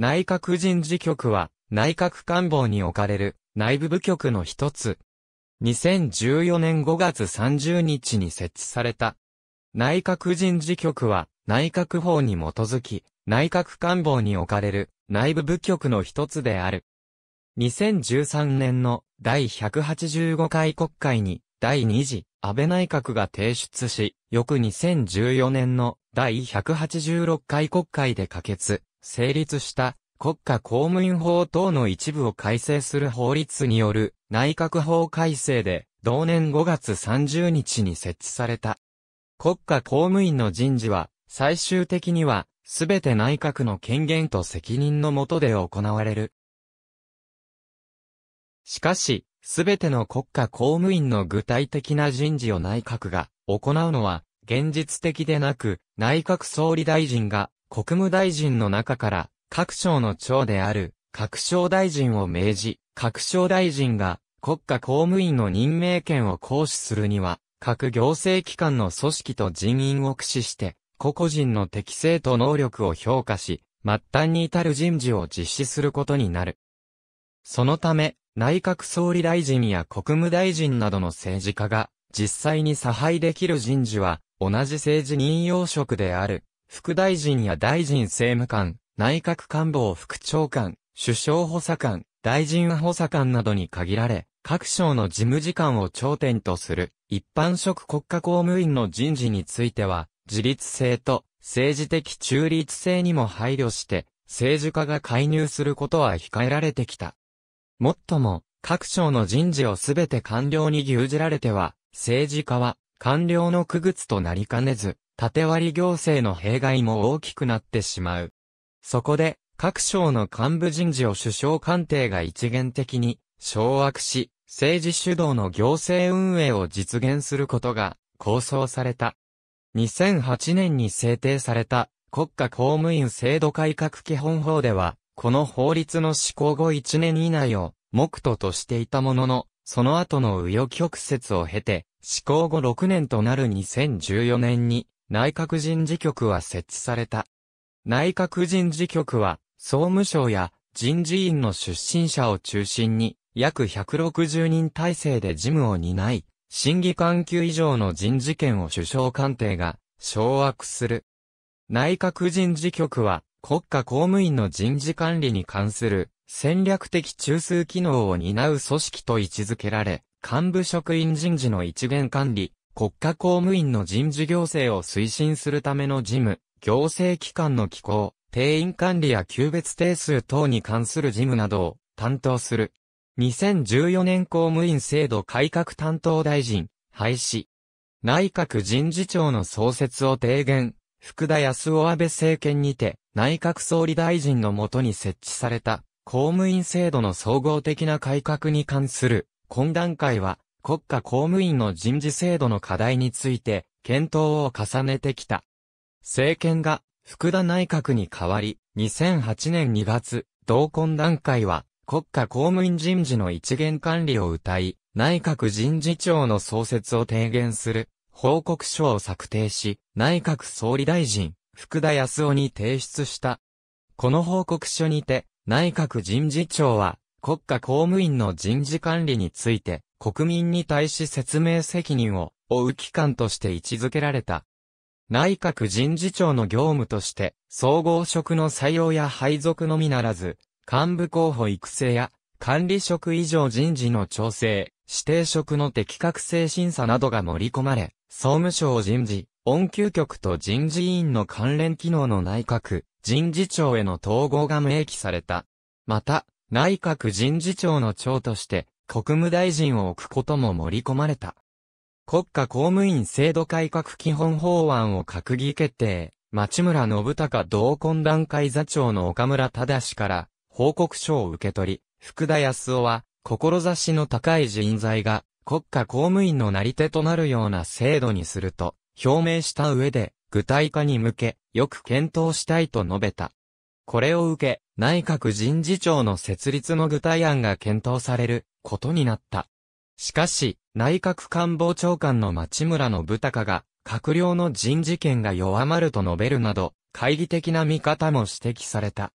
内閣人事局は、内閣官房に置かれる内部部局の一つ。2014年5月30日に設置された。内閣人事局は、内閣法に基づき、内閣官房に置かれる内部部局の一つである。2013年の第185回国会に第2次安倍内閣が提出し、翌2014年の第186回国会で可決、成立した国家公務員法等の一部を改正する法律による内閣法改正で同年5月30日に設置された。国家公務員の人事は最終的にはすべて内閣の権限と責任のもとで行われる。しかし、すべての国家公務員の具体的な人事を内閣が行うのは現実的でなく、内閣総理大臣が国務大臣の中から、各省の長である、各省大臣を命じ、各省大臣が、国家公務員の任命権を行使するには、各行政機関の組織と人員を駆使して、個々人の適性と能力を評価し、末端に至る人事を実施することになる。そのため、内閣総理大臣や国務大臣などの政治家が、実際に差配できる人事は、同じ政治任用職である、副大臣や大臣政務官、内閣官房副長官、首相補佐官、大臣補佐官などに限られ、各省の事務次官を頂点とする、一般職国家公務員の人事については、自立性と政治的中立性にも配慮して、政治家が介入することは控えられてきた。もっとも、各省の人事をすべて官僚に牛耳られては、政治家は官僚の区別となりかねず、縦割り行政の弊害も大きくなってしまう。そこで、各省の幹部人事を首相官邸が一元的に掌握し、政治主導の行政運営を実現することが構想された。2008年に制定された国家公務員制度改革基本法では、この法律の施行後1年以内を目途としていたものの、その後の右翼曲折を経て、施行後6年となる2014年に内閣人事局は設置された。内閣人事局は、総務省や人事院の出身者を中心に、約160人体制で事務を担い、審議官級以上の人事権を首相官邸が掌握する。内閣人事局は国家公務員の人事管理に関する戦略的中枢機能を担う組織と位置づけられ、幹部職員人事の一元管理、国家公務員の人事行政を推進するための事務、行政機関の機構、定員管理や級別定数等に関する事務などを担当する。2014年公務員制度改革担当大臣、廃止。内閣人事庁の創設を提言、福田康夫安倍政権にて、内閣総理大臣のもとに設置された、公務員制度の総合的な改革に関する、懇談会は、国家公務員の人事制度の課題について検討を重ねてきた。政権が福田内閣に代わり、2008年2月、同懇談会は国家公務員人事の一元管理を謳い、内閣人事庁の創設を提言する報告書を策定し、内閣総理大臣、福田康夫に提出した。この報告書にて、内閣人事庁は、国家公務員の人事管理について、国民に対し説明責任を負う機関として位置づけられた。内閣人事長の業務として、総合職の採用や配属のみならず、幹部候補育成や、管理職以上人事の調整、指定職の適格性審査などが盛り込まれ、総務省人事、恩給局と人事委員の関連機能の内閣、人事長への統合が明記された。また、内閣人事長の長として、国務大臣を置くことも盛り込まれた。国家公務員制度改革基本法案を閣議決定、町村信孝同懇談会座長の岡村忠から報告書を受け取り、福田康夫は、志の高い人材が国家公務員のなり手となるような制度にすると表明した上で具体化に向けよく検討したいと述べた。これを受け内閣人事庁の設立の具体案が検討されることになった。しかし、内閣官房長官の町村の部高が、閣僚の人事権が弱まると述べるなど、懐疑的な見方も指摘された。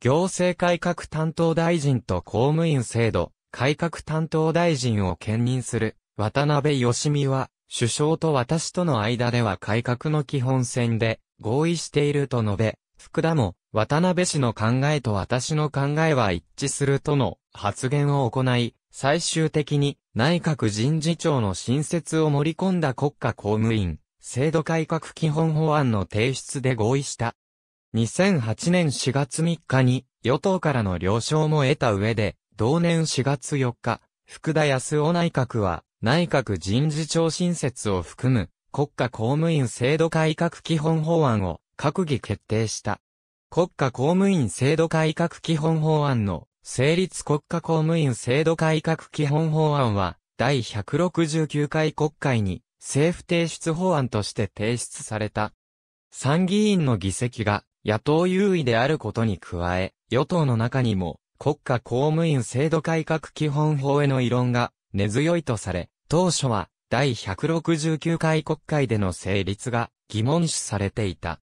行政改革担当大臣と公務員制度、改革担当大臣を兼任する、渡辺義美は、首相と私との間では改革の基本線で合意していると述べ、福田も渡辺氏の考えと私の考えは一致するとの発言を行い、最終的に内閣人事庁の新設を盛り込んだ国家公務員制度改革基本法案の提出で合意した。2008年4月3日に与党からの了承も得た上で、同年4月4日、福田康夫内閣は内閣人事庁新設を含む国家公務員制度改革基本法案を閣議決定した。国家公務員制度改革基本法案の成立国家公務員制度改革基本法案は、第169回国会に政府提出法案として提出された。参議院の議席が野党優位であることに加え、与党の中にも国家公務員制度改革基本法への異論が根強いとされ、当初は第169回国会での成立が疑問視されていた。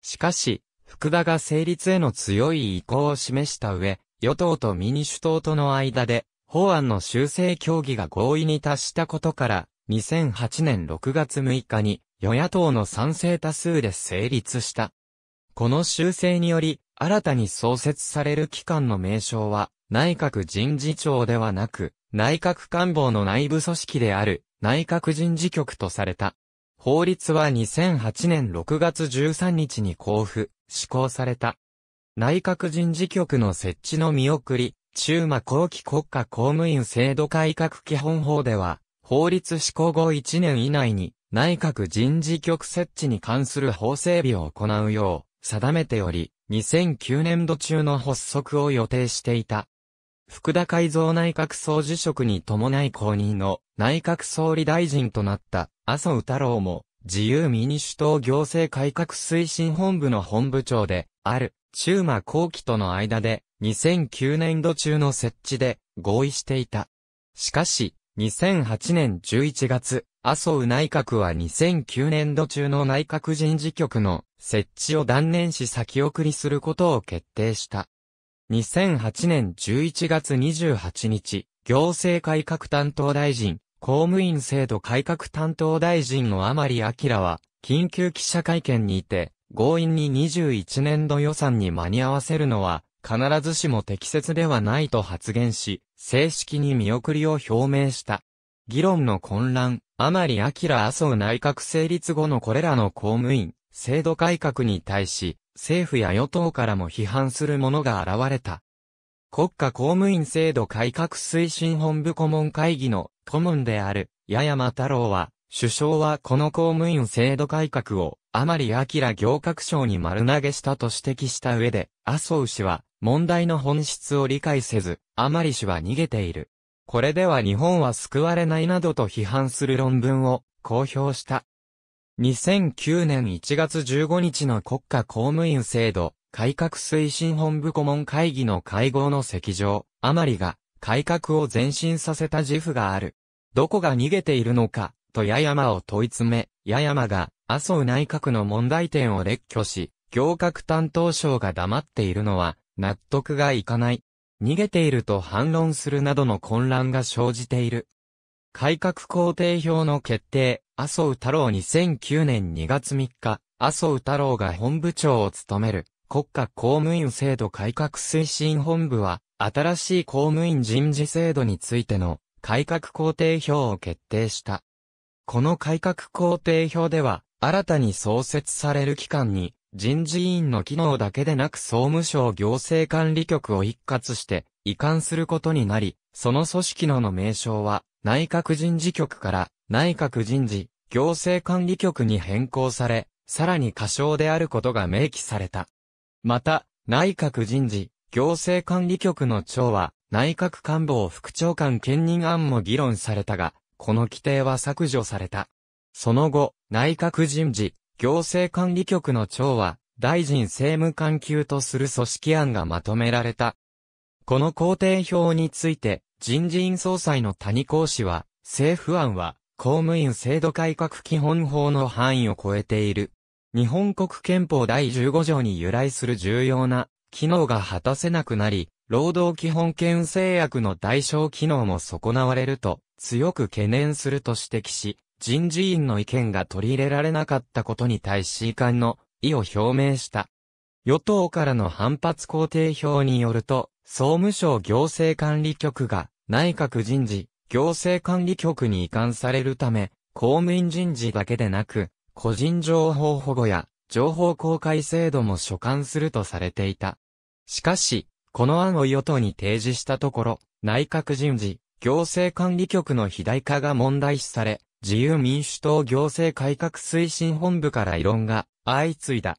しかし、福田が成立への強い意向を示した上、与党と民主党との間で、法案の修正協議が合意に達したことから、2008年6月6日に、与野党の賛成多数で成立した。この修正により、新たに創設される機関の名称は、内閣人事庁ではなく、内閣官房の内部組織である、内閣人事局とされた。法律は2008年6月13日に交付、施行された。内閣人事局の設置の見送り、中馬後期国家公務員制度改革基本法では、法律施行後1年以内に内閣人事局設置に関する法整備を行うよう定めており、2009年度中の発足を予定していた。福田改造内閣総辞職に伴い公認の内閣総理大臣となった麻生太郎も自由民主党行政改革推進本部の本部長である中馬後期との間で2009年度中の設置で合意していた。しかし、2008年11月、麻生内閣は2009年度中の内閣人事局の設置を断念し先送りすることを決定した。2008年11月28日、行政改革担当大臣、公務員制度改革担当大臣の甘利明は、緊急記者会見にいて、強引に21年度予算に間に合わせるのは、必ずしも適切ではないと発言し、正式に見送りを表明した。議論の混乱、甘利明麻生内閣成立後のこれらの公務員、制度改革に対し、政府や与党からも批判するものが現れた。国家公務員制度改革推進本部顧問会議の顧問である、八山太郎は、首相はこの公務員制度改革をああき明行革省に丸投げしたと指摘した上で、麻生氏は問題の本質を理解せず、あまり氏は逃げている。これでは日本は救われないなどと批判する論文を公表した。2009年1月15日の国家公務員制度改革推進本部顧問会議の会合の席上、あまりが改革を前進させた自負がある。どこが逃げているのか、と八山を問い詰め、八山が麻生内閣の問題点を列挙し、行革担当省が黙っているのは納得がいかない。逃げていると反論するなどの混乱が生じている。改革工程表の決定、麻生太郎2009年2月3日、麻生太郎が本部長を務める国家公務員制度改革推進本部は、新しい公務員人事制度についての改革工程表を決定した。この改革工程表では、新たに創設される機関に、人事院の機能だけでなく総務省行政管理局を一括して移管することになり、その組織のの名称は内閣人事局から内閣人事行政管理局に変更され、さらに過小であることが明記された。また、内閣人事行政管理局の長は内閣官房副長官兼任案も議論されたが、この規定は削除された。その後、内閣人事、行政管理局の長は、大臣政務官級とする組織案がまとめられた。この工程表について、人事院総裁の谷公氏は、政府案は、公務員制度改革基本法の範囲を超えている。日本国憲法第15条に由来する重要な機能が果たせなくなり、労働基本権制約の代償機能も損なわれると強く懸念すると指摘し、人事院の意見が取り入れられなかったことに対し遺憾の意を表明した。与党からの反発肯定表によると、総務省行政管理局が内閣人事、行政管理局に移管されるため、公務員人事だけでなく、個人情報保護や情報公開制度も所管するとされていた。しかし、この案を与党に提示したところ、内閣人事、行政管理局の肥大化が問題視され、自由民主党行政改革推進本部から異論が相次いだ。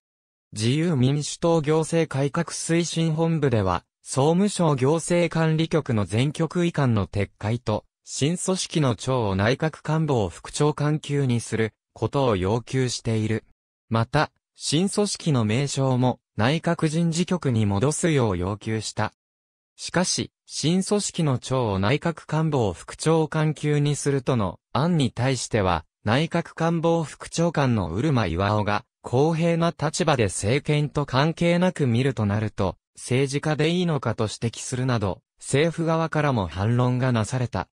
自由民主党行政改革推進本部では、総務省行政管理局の全局移管の撤回と、新組織の長を内閣官房副長官級にすることを要求している。また、新組織の名称も内閣人事局に戻すよう要求した。しかし、新組織の長を内閣官房副長官級にするとの案に対しては、内閣官房副長官のうるま岩尾が、公平な立場で政権と関係なく見るとなると、政治家でいいのかと指摘するなど、政府側からも反論がなされた。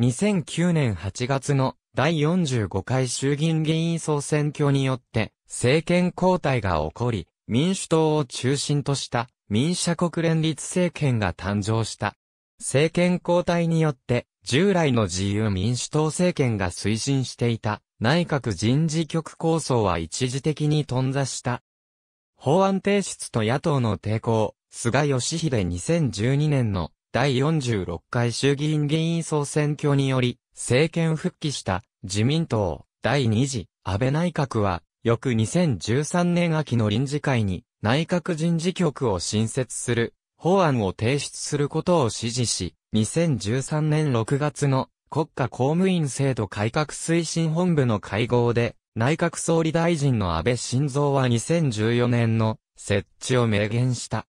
2009年8月の第45回衆議院議員総選挙によって、政権交代が起こり、民主党を中心とした民社国連立政権が誕生した。政権交代によって、従来の自由民主党政権が推進していた内閣人事局構想は一時的に頓挫した。法案提出と野党の抵抗、菅義偉2012年の第46回衆議院議員総選挙により、政権復帰した自民党第2次安倍内閣は、翌2013年秋の臨時会に内閣人事局を新設する法案を提出することを指示し、2013年6月の国家公務員制度改革推進本部の会合で、内閣総理大臣の安倍晋三は2014年の設置を明言した。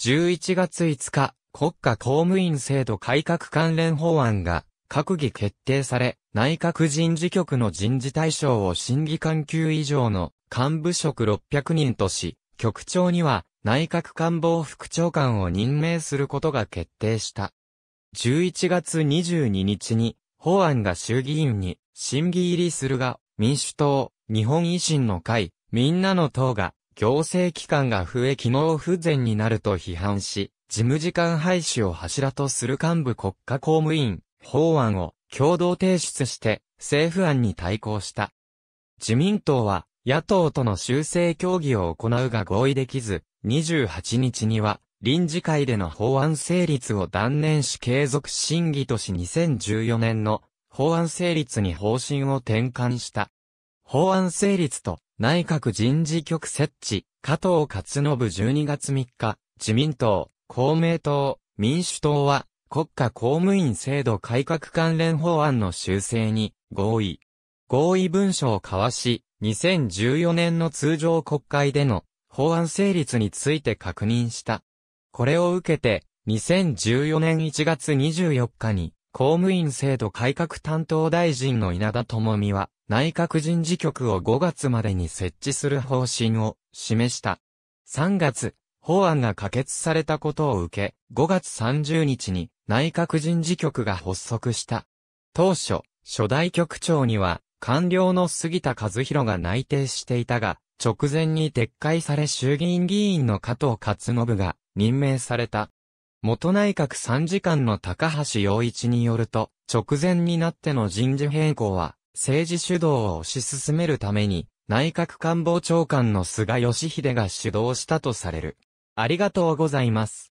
11月5日、国家公務員制度改革関連法案が閣議決定され、内閣人事局の人事対象を審議官級以上の幹部職600人とし、局長には内閣官房副長官を任命することが決定した。11月22日に法案が衆議院に審議入りするが、民主党、日本維新の会、みんなの党が行政機関が増え機能不全になると批判し、事務次官廃止を柱とする幹部国家公務員法案を共同提出して政府案に対抗した。自民党は野党との修正協議を行うが合意できず、28日には、臨時会での法案成立を断念し継続審議とし2014年の法案成立に方針を転換した。法案成立と内閣人事局設置、加藤勝信12月3日、自民党、公明党、民主党は国家公務員制度改革関連法案の修正に合意。合意文書を交わし、2014年の通常国会での法案成立について確認した。これを受けて、2014年1月24日に、公務員制度改革担当大臣の稲田智美は、内閣人事局を5月までに設置する方針を示した。3月、法案が可決されたことを受け、5月30日に内閣人事局が発足した。当初、初代局長には官僚の杉田和弘が内定していたが、直前に撤回され衆議院議員の加藤勝信が任命された。元内閣参事官の高橋洋一によると、直前になっての人事変更は、政治主導を推し進めるために、内閣官房長官の菅義偉が主導したとされる。ありがとうございます。